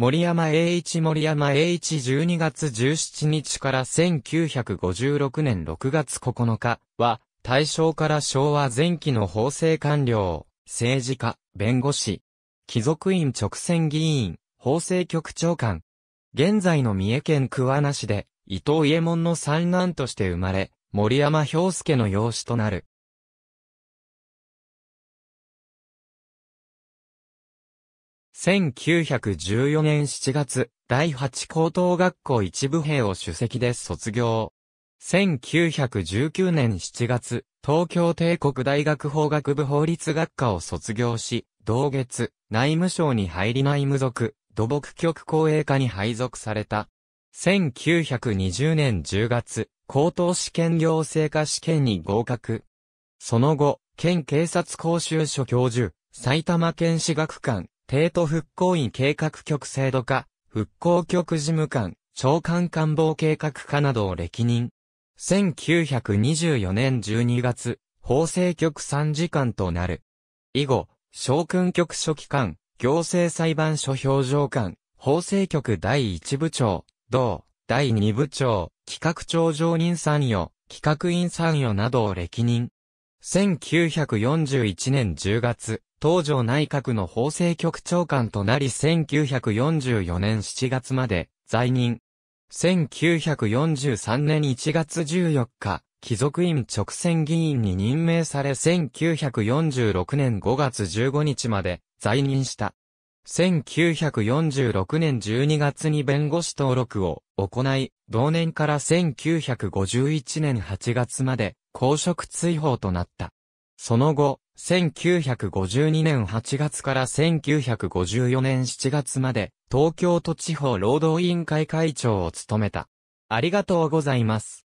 森山栄一森山栄一12月17日から1956年6月9日は、大正から昭和前期の法制官僚、政治家、弁護士、貴族院直選議員、法制局長官。現在の三重県桑名市で、伊藤家門の三男として生まれ、森山氷介の養子となる。1914年7月、第8高等学校一部兵を主席で卒業。1919年7月、東京帝国大学法学部法律学科を卒業し、同月、内務省に入り内務属、土木局公営課に配属された。1920年10月、高等試験行政科試験に合格。その後、県警察講習所教授、埼玉県史学館、帝都復興院計画局制度課、復興局事務官、長官官房計画課などを歴任。1924年12月、法制局参事官となる。以後、将軍局書記官、行政裁判所表情官、法制局第1部長、同、第2部長、企画庁常任参与、企画員参与などを歴任。1941年10月、東条内閣の法制局長官となり1944年7月まで在任。1943年1月14日、貴族院直選議員に任命され1946年5月15日まで在任した。1946年12月に弁護士登録を行い、同年から1951年8月まで公職追放となった。その後、1952年8月から1954年7月まで、東京都地方労働委員会会長を務めた。ありがとうございます。